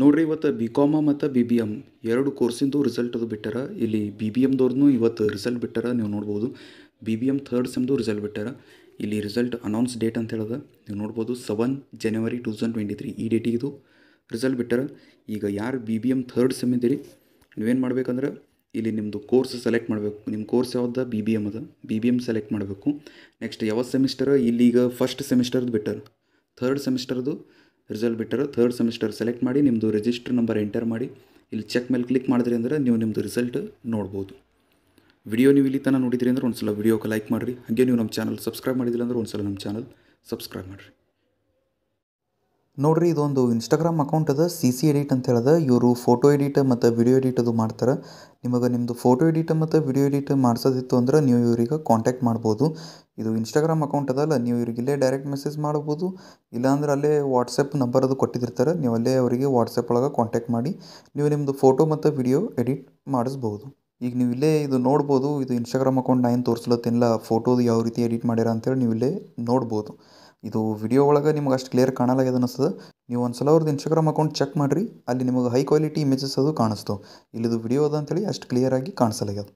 ನೋಡ್ರಿ ಇವತ್ತು B com ಮತ್ತು ಬಿ ಬಿ ಎಮ್ ಎರಡು ಕೋರ್ಸಿಂದು ರಿಸಲ್ಟ್ ಅದು ಬಿಟ್ಟಾರ ಇಲ್ಲಿ ಬಿ ಬಿ ಎಮ್ದವ್ರದ್ದು ಇವತ್ತು ರಿಸಲ್ಟ್ ಬಿಟ್ಟಾರ ನೀವು ನೋಡ್ಬೋದು ಬಿ ಬಿ ಎಮ್ ಥರ್ಡ್ ಸೆಮ್ದು ರಿಸಲ್ಟ್ ಬಿಟ್ಟಾರ ಇಲ್ಲಿ ರಿಸಲ್ಟ್ ಅನೌನ್ಸ್ ಡೇಟ್ ಅಂತ ಹೇಳಿದೆ ನೀವು ನೋಡ್ಬೋದು seven January two thousand twenty three ಈ ಡೇಟಿಗಿದು ರಿಸಲ್ಟ್ ಬಿಟ್ಟಾರ ಈಗ ಯಾರು B B M third sem ಇದ್ದೀರಿ ನೀವೇನು ಮಾಡ್ಬೇಕಂದ್ರೆ ಇಲ್ಲಿ ನಿಮ್ಮದು ಕೋರ್ಸ್ ಸೆಲೆಕ್ಟ್ ಮಾಡಬೇಕು ನಿಮ್ಮ ಕೋರ್ಸ್ ಯಾವ್ದು ಬಿ ಬಿ ಎಮ್ ಅದ ಬಿ ಬಿ ಎಮ್ ಸೆಲೆಕ್ಟ್ ಮಾಡಬೇಕು ನೆಕ್ಸ್ಟ್ ಯಾವ ಸೆಮಿಸ್ಟರ್ ಇಲ್ಲಿ ಈಗ ಫಸ್ಟ್ ಸೆಮಿಸ್ಟರ್ದು ಬಿಟ್ಟರೆ ಥರ್ಡ್ ಸೆಮಿಸ್ಟರ್ದು ರಿಸಲ್ಟ್ ಬಿಟ್ಟರು ಥರ್ಡ್ ಸೆಮಿಸ್ಟರ್ ಸೆಲೆಕ್ಟ್ ಮಾಡಿ ನಿಮ್ಮದು ರಿಜಿಸ್ಟರ್ ನಂಬರ್ ಎಂಟರ್ ಮಾಡಿ ಇಲ್ಲಿ ಚೆಕ್ ಮೇಲೆ ಕ್ಲಿಕ್ ಮಾಡಿದ್ರಿ ಅಂದರೆ ನೀವು ನಿಮ್ಮದು ರಿಸಲ್ಟ್ ನೋಡ್ಬೋದು ವಿಡಿಯೋ ನೀವು ಇಲ್ಲಿ ತನಕ ನೋಡಿದ್ರಿ ಅಂದರೆ ಒಂದು ಸಲ ವಿಡಿಯೋಕ್ಕೆ ಲೈಕ್ ಮಾಡಿರಿ ಹಾಗೆ ನೀವು ನಮ್ಮ ಚಾನಲ್ ಸಬ್ಸ್ಕ್ರೈಬ್ ಮಾಡಿದಿಲ್ಲ ಅಂದರೆ ಒಂದು ಸಲ ನಮ್ಮ ಚಾನಲ್ ಸಬ್ಸ್ಕ್ರೈಬ್ ಮಾಡಿರಿ ನೋಡ್ರಿ ಇದೊಂದು ಇನ್ಸ್ಟಾಗ್ರಾಮ್ ಅಕೌಂಟ್ ಅದ ಸಿ ಸಿ ಎಡಿಟ್ ಅಂತ ಹೇಳದ ಇವರು ಫೋಟೋ ಎಡಿಟ್ ಮತ್ತು ವಿಡಿಯೋ ಎಡಿಟ್ ಅದು ಮಾಡ್ತಾರೆ ನಿಮಗೆ ನಿಮ್ಮದು ಫೋಟೋ ಎಡಿಟ್ ಮತ್ತು ವಿಡಿಯೋ ಎಡಿಟ್ ಮಾಡಿಸೋದಿತ್ತು ಅಂದ್ರೆ ನೀವು ಇವ್ರಿಗೆ ಕಾಂಟ್ಯಾಕ್ಟ್ ಮಾಡ್ಬೋದು ಇದು ಇನ್ಸ್ಟಾಗ್ರಾಮ್ ಅಕೌಂಟ್ ಅದಲ್ಲ ನೀವು ಇವ್ರಿಗೆ ಇಲ್ಲೇ ಡೈರೆಕ್ಟ್ ಮೆಸೇಜ್ ಮಾಡ್ಬೋದು ಇಲ್ಲಾಂದ್ರೆ ಅಲ್ಲೇ ವಾಟ್ಸಪ್ ನಂಬರ್ ಅದು ಕೊಟ್ಟಿದ್ದಿರ್ತಾರೆ ನೀವು ಅಲ್ಲೇ ಅವರಿಗೆ ವಾಟ್ಸಪ್ ಒಳಗೆ ಕಾಂಟ್ಯಾಕ್ಟ್ ಮಾಡಿ ನೀವು ನಿಮ್ಮದು ಫೋಟೋ ಮತ್ತು ವಿಡಿಯೋ ಎಡಿಟ್ ಮಾಡಿಸ್ಬೋದು ಈಗ ನೀವು ಇಲ್ಲೇ ಇದು ನೋಡ್ಬೋದು ಇದು ಇನ್ಸ್ಟಾಗ್ರಾಮ್ ಅಕೌಂಟ್ ಏನು ತೋರಿಸ್ಲತ್ತಿಲ್ಲ ಫೋಟೋದು ಯಾವ ರೀತಿ ಎಡಿಟ್ ಮಾಡ್ಯಾರ ಅಂತೇಳಿ ನೀವು ಇಲ್ಲೇ ನೋಡ್ಬೋದು ಇದು ವಿಡಿಯೋ ಒಳಗೆ ನಿಮ್ಗೆ ಅಷ್ಟು ಕ್ಲಿಯರ್ ಕಾಣಲಾಗಿದೆ ಅನಿಸ್ತದೆ ನೀವು ಒಂದು ಸಲ ಅವ್ರದ್ದು ಇನ್ಸ್ಟಾಗ್ರಾಮ್ ಅಕೌಂಟ್ ಚೆಕ್ ಮಾಡಿರಿ ಅಲ್ಲಿ ನಿಮಗೆ ಹೈ ಕ್ವಾಲಿಟಿ ಇಮೇಜಸ್ ಅದು ಕಾಣಿಸ್ತು ಇಲ್ಲಿದು ವಿಡಿಯೋ ಅದ ಅಂತೇಳಿ ಅಷ್ಟು ಆಗಿ ಕಾಣಿಸಲಾಗ್ಯದ